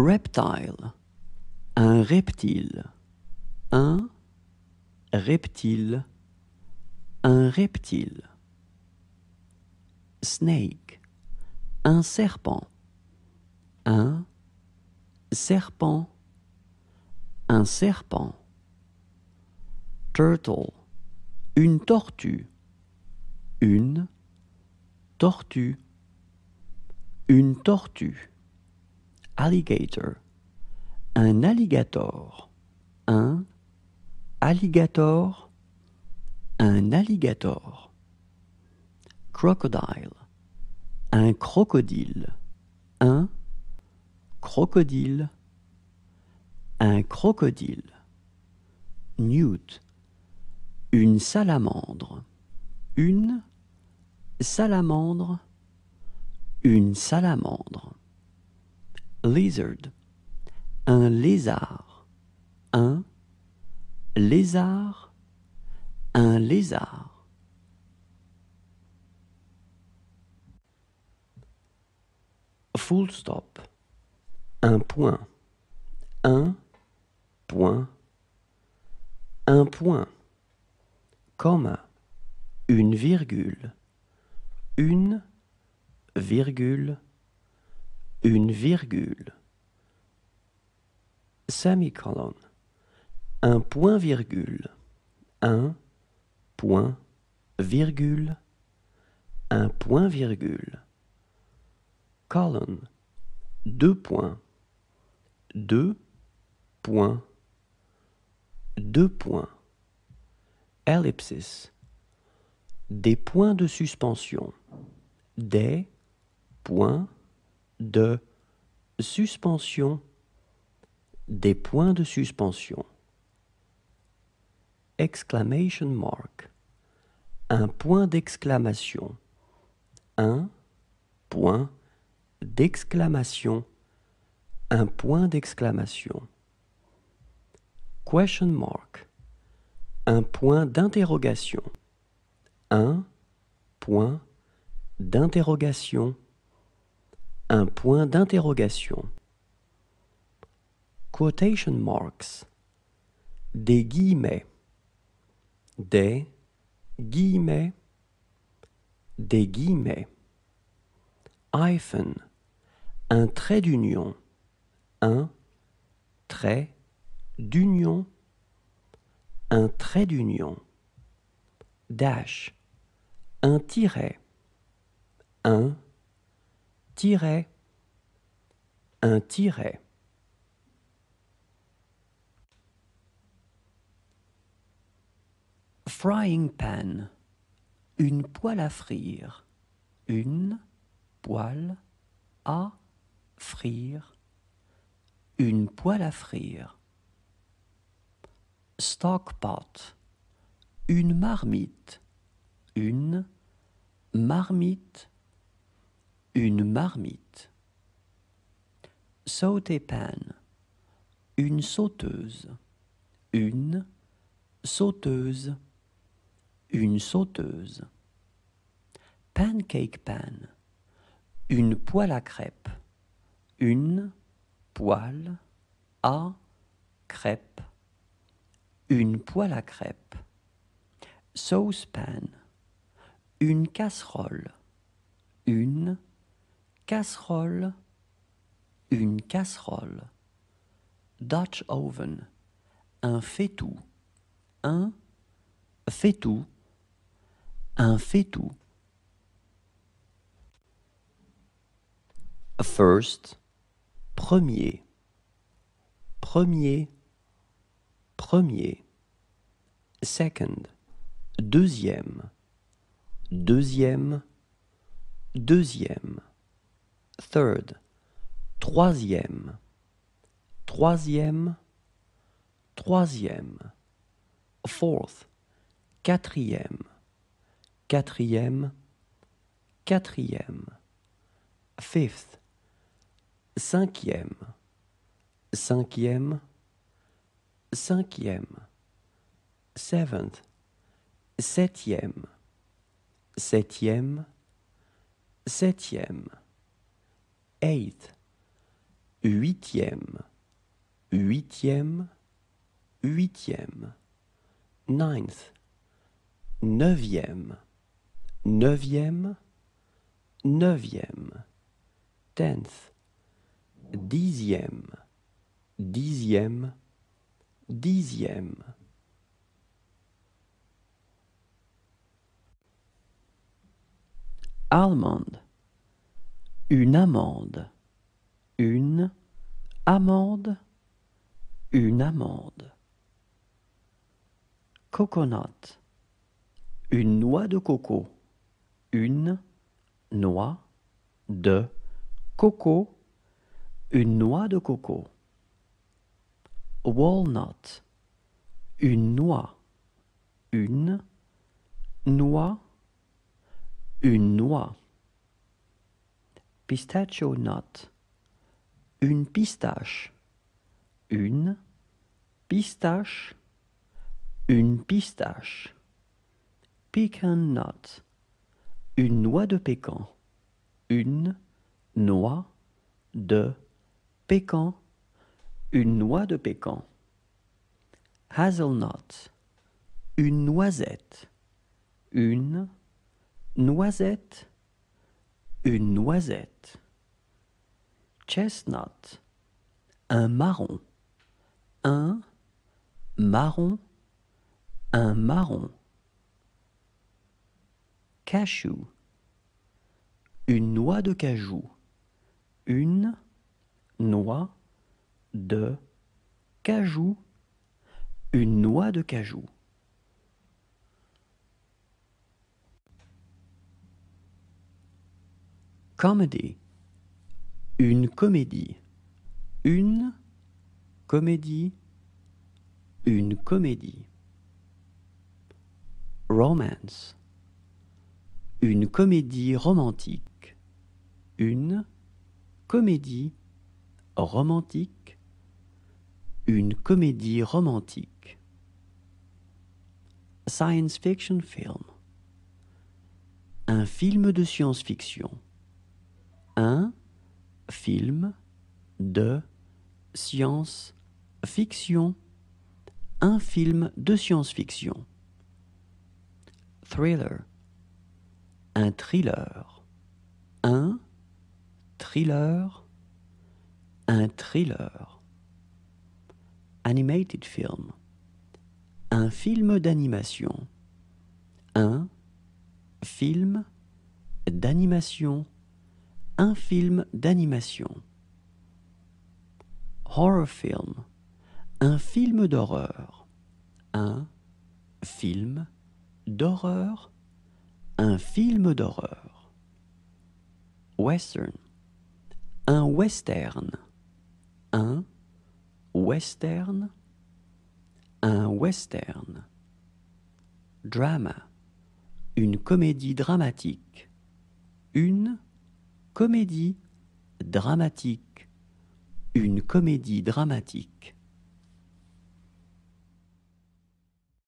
Reptile. Un reptile. Un reptile. Un reptile. Snake. Un serpent. Un serpent. Un serpent. Turtle. Une tortue. Une tortue. Une tortue alligator, un alligator, un alligator, un alligator. Crocodile, un crocodile, un crocodile, un crocodile. Newt, une salamandre, une salamandre, une salamandre lizard, un lézard, un lézard, un lézard. Full stop, un point, un point, un point, comma, une virgule, une virgule une virgule, semicolon, un point virgule, un point virgule, un point virgule, colon, deux points, deux points, deux points, ellipsis, des points de suspension, des points de suspension des points de suspension. Exclamation mark. Un point d'exclamation. Un point d'exclamation. Un point d'exclamation. Question mark. Un point d'interrogation. Un point d'interrogation un point d'interrogation. Quotation marks. Des guillemets. Des guillemets. Des guillemets. Hyphen. Un trait d'union. Un trait d'union. Un trait d'union. Dash. Un tiret. Un un tiret. Frying pan, une poêle à frire, une poêle à frire, une poêle à frire. Stockpot, une marmite, une marmite une marmite. Saute pan, une sauteuse, une sauteuse, une sauteuse. Pancake pan, une poêle à crêpes, une poêle à crêpes, une poêle à crêpes. pan. une casserole, une casserole, une casserole. Dutch oven, un faitout, un faitout, un faitout. First, premier, premier, premier. Second, deuxième, deuxième, deuxième third, troisième, troisième, troisième, fourth, quatrième, quatrième, quatrième, fifth, cinquième, cinquième, cinquième, seventh, septième, septième, septième eighth, huitième, huitième, huitième, ninth, neuvième, neuvième, neuvième, tenth, dixième, dixième, dixième. Allemande une amande, une amande, une amande. Coconut, une noix de coco, une noix de coco, une noix de coco. Walnut, une noix, une noix, une noix. Pistachio nut. Une pistache. Une pistache. Une pistache. Pecan nut. Une noix de pécan. Une noix de pécan. Une noix de pécan. Hazelnut. Une noisette. Une noisette une noisette, chestnut, un marron, un marron, un marron, cashew, une noix de cajou, une noix de cajou, une noix de cajou. comedy, une comédie, une comédie, une comédie. Romance, une comédie romantique, une comédie romantique, une comédie romantique. Science fiction film, un film de science-fiction un film de science-fiction. Un film de science-fiction. Thriller. Un thriller. Un thriller. Un thriller. Animated film. Un film d'animation. Un film d'animation un film d'animation. Horror film, un film d'horreur. Un film d'horreur. Un film d'horreur. Western, un western. Un western. Un western. Drama, une comédie dramatique. Une comédie dramatique. Une comédie dramatique.